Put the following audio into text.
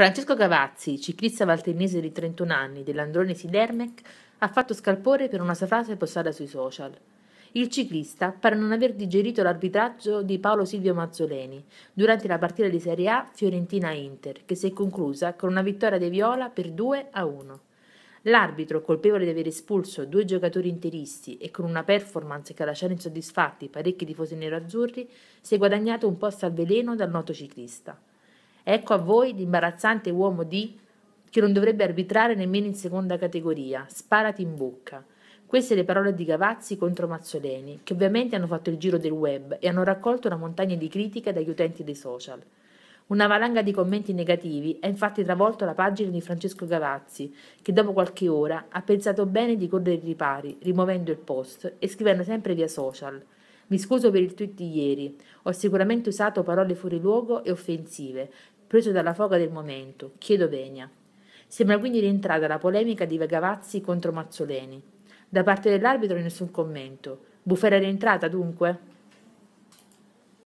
Francesco Cavazzi, ciclista valternese di 31 anni dell'Androne Sidermec, ha fatto scalpore per una sua frase postata sui social. Il ciclista pare non aver digerito l'arbitraggio di Paolo Silvio Mazzoleni durante la partita di Serie A Fiorentina-Inter, che si è conclusa con una vittoria dei Viola per 2 a 1. L'arbitro, colpevole di aver espulso due giocatori interisti e con una performance che ha lasciato insoddisfatti parecchi tifosi neroazzurri, si è guadagnato un posto al veleno dal noto ciclista. Ecco a voi l'imbarazzante uomo di che non dovrebbe arbitrare nemmeno in seconda categoria. Sparati in bocca. Queste le parole di Gavazzi contro Mazzoleni, che ovviamente hanno fatto il giro del web e hanno raccolto una montagna di critiche dagli utenti dei social. Una valanga di commenti negativi ha infatti travolto la pagina di Francesco Gavazzi, che dopo qualche ora ha pensato bene di correre i ripari, rimuovendo il post e scrivendo sempre via social. Mi scuso per il tweet di ieri. Ho sicuramente usato parole fuori luogo e offensive, preso dalla foga del momento. Chiedo venia. Sembra quindi rientrata la polemica di Vagavazzi contro Mazzoleni. Da parte dell'arbitro nessun commento. Bufera rientrata dunque?